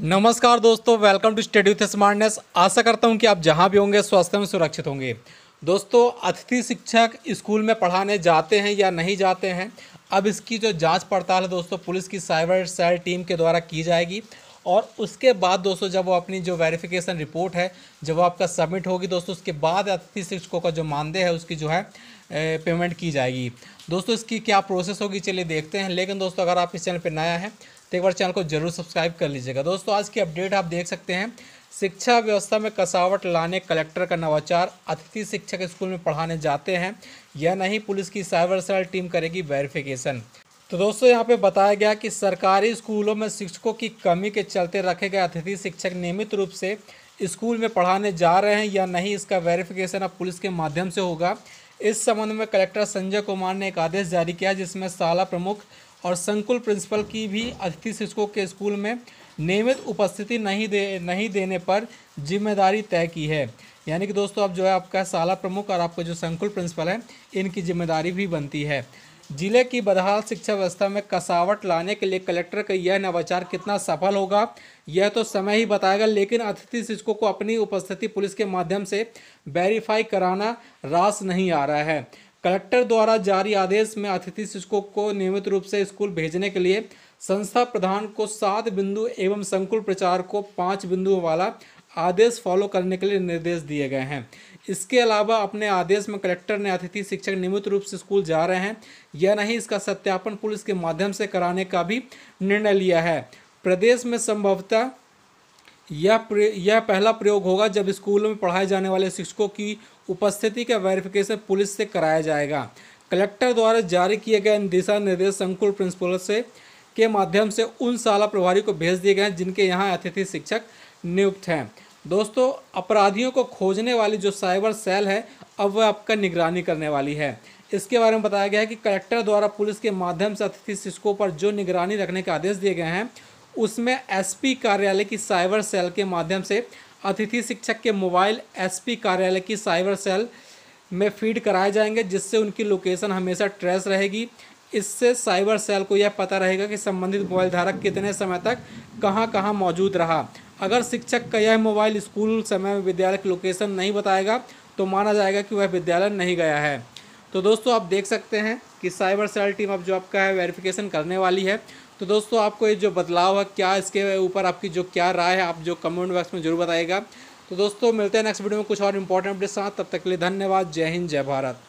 नमस्कार दोस्तों welcome to study with smartness आशा करता हूं कि आप जहां भी होंगे स्वास्थ्य में सुरक्षित होंगे दोस्तों अतिथि शिक्षक स्कूल में पढ़ाने जाते हैं या नहीं जाते हैं अब इसकी जो जांच पड़ताल है दोस्तों पुलिस की साइबर सेल टीम के द्वारा की जाएगी और उसके बाद दोस्तों जब वो अपनी जो वेरिफिकेशन रिपोर्ट है जब वो आपका सबमिट होगी दोस्तों उसके बाद अतिथि शिक्षकों का जो मानदेय है उसकी जो है पेमेंट की जाएगी दोस्तों इसकी क्या प्रोसेस होगी चलिए देखते हैं लेकिन दोस्तों अगर आप इस चैनल पर नया है तो एक बार चैनल को जरूर सब्सक्राइब कर लीजिएगा दोस्तों आज की अपडेट आप देख सकते हैं शिक्षा व्यवस्था में कसावट लाने कलेक्टर का नवाचार अतिथि शिक्षक स्कूल में पढ़ाने जाते हैं या नहीं पुलिस की साइबर सेल टीम करेगी वेरिफिकेशन तो दोस्तों यहाँ पे बताया गया कि सरकारी स्कूलों में शिक्षकों की कमी के चलते रखे गए अतिथि शिक्षक नियमित रूप से स्कूल में पढ़ाने जा रहे हैं या नहीं इसका वेरिफिकेशन अब पुलिस के माध्यम से होगा इस संबंध में कलेक्टर संजय कुमार ने एक आदेश जारी किया जिसमें साला प्रमुख और संकुल प्रिंसिपल की भी अतिथि शिक्षकों के स्कूल में नियमित उपस्थिति नहीं दे नहीं देने पर जिम्मेदारी तय की है यानी कि दोस्तों अब जो है आपका साला प्रमुख और आपका जो संकुल प्रिंसिपल है इनकी जिम्मेदारी भी बनती है जिले की बदहाल शिक्षा व्यवस्था में कसावट लाने के लिए कलेक्टर का यह नवाचार कितना सफल होगा यह तो समय ही बताएगा लेकिन अतिथि शिक्षकों को अपनी उपस्थिति पुलिस के माध्यम से वेरीफाई कराना रास नहीं आ रहा है कलेक्टर द्वारा जारी आदेश में अतिथि शिक्षकों को नियमित रूप से स्कूल भेजने के लिए संस्था प्रधान को सात बिंदु एवं संकुल प्रचार को पाँच बिंदुओं वाला आदेश फॉलो करने के लिए निर्देश दिए गए हैं इसके अलावा अपने आदेश में कलेक्टर ने अतिथि शिक्षक नियमित रूप से स्कूल जा रहे हैं या नहीं इसका सत्यापन पुलिस के माध्यम से कराने का भी निर्णय लिया है प्रदेश में संभवतः यह यह पहला प्रयोग होगा जब स्कूलों में पढ़ाए जाने वाले शिक्षकों की उपस्थिति का वेरिफिकेशन पुलिस से कराया जाएगा कलेक्टर द्वारा जारी किए गए दिशा निर्देश संकुल प्रिंसिपल से के माध्यम से उन शाला प्रभारी को भेज दिए गए हैं जिनके यहाँ अतिथि शिक्षक नियुक्त हैं दोस्तों अपराधियों को खोजने वाली जो साइबर सेल है अब वह आपका निगरानी करने वाली है इसके बारे में बताया गया है कि कलेक्टर द्वारा पुलिस के माध्यम से अतिथि शिक्षकों पर जो निगरानी रखने के आदेश दिए गए हैं उसमें एसपी कार्यालय की साइबर सेल के माध्यम से अतिथि शिक्षक के मोबाइल एसपी कार्यालय की साइबर सेल में फीड कराए जाएंगे जिससे उनकी लोकेशन हमेशा ट्रेस रहेगी इससे साइबर सेल को यह पता रहेगा कि संबंधित मोबाइल धारक कितने समय तक कहाँ कहाँ मौजूद रहा अगर शिक्षक का यह मोबाइल स्कूल समय में विद्यालय की लोकेशन नहीं बताएगा तो माना जाएगा कि वह विद्यालय नहीं गया है तो दोस्तों आप देख सकते हैं कि साइबर सेल टीम अब जो आपका है वेरिफिकेशन करने वाली है तो दोस्तों आपको ये जो बदलाव है क्या इसके ऊपर आपकी जो क्या राय है आप जो कमेंट बॉक्स में जरूर बताएगा तो दोस्तों मिलते हैं नेक्स्ट वीडियो में कुछ और इंपॉर्टेंट अपडेट्स साथ तब तक के लिए धन्यवाद जय हिंद जय भारत